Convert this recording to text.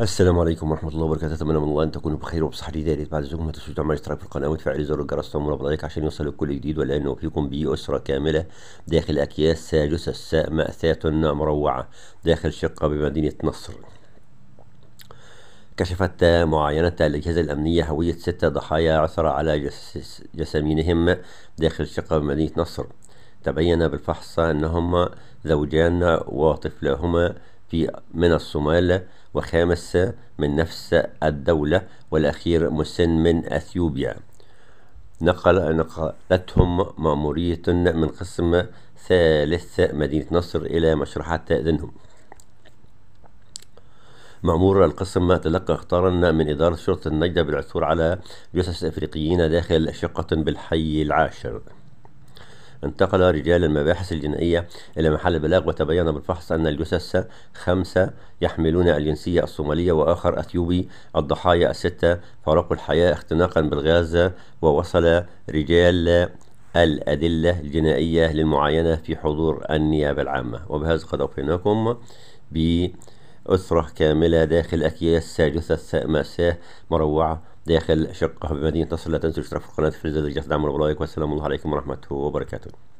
السلام عليكم ورحمة الله وبركاته أتمنى من الله أن تكونوا بخير وبصحة جديدة بعد ذلك ما تنسوش تعملوا اشتراك في القناة وتفعلوا زر الجرس تنور عليك عشان يوصلك كل جديد ولأن أوفيكم بأسرة كاملة داخل أكياس جثث مأساة مروعة داخل شقة بمدينة نصر كشفت معاينة الأجهزة الأمنية هوية ستة ضحايا عثر على جسامينهم داخل شقة بمدينة نصر تبين بالفحص أنهم زوجان وطفلهما في من الصومال وخامس من نفس الدولة والأخير مسن من أثيوبيا نقل نقلتهم مأمورية من قسم ثالث مدينة نصر إلى مشرحة ذنهم مأمور القسم تلقى اختارا من إدارة شرطة النجدة بالعثور على جثث أفريقيين داخل شقة بالحي العاشر انتقل رجال المباحث الجنائية إلى محل بلاغ وتبين بالفحص أن الجثث خمسة يحملون الجنسية الصومالية وآخر أثيوبي الضحايا الستة فارقوا الحياة اختناقا بالغاز ووصل رجال الأدلة الجنائية للمعاينة في حضور النيابة العامة وبهذا قد أوفيناكم ب أسرة كاملة داخل أكياس جثث مأساة مروعة داخل شقة بمدينة تصل لا تنسوا الاشتراك في القناة في الجزء دعم ولايك والسلام عليكم ورحمة وبركاته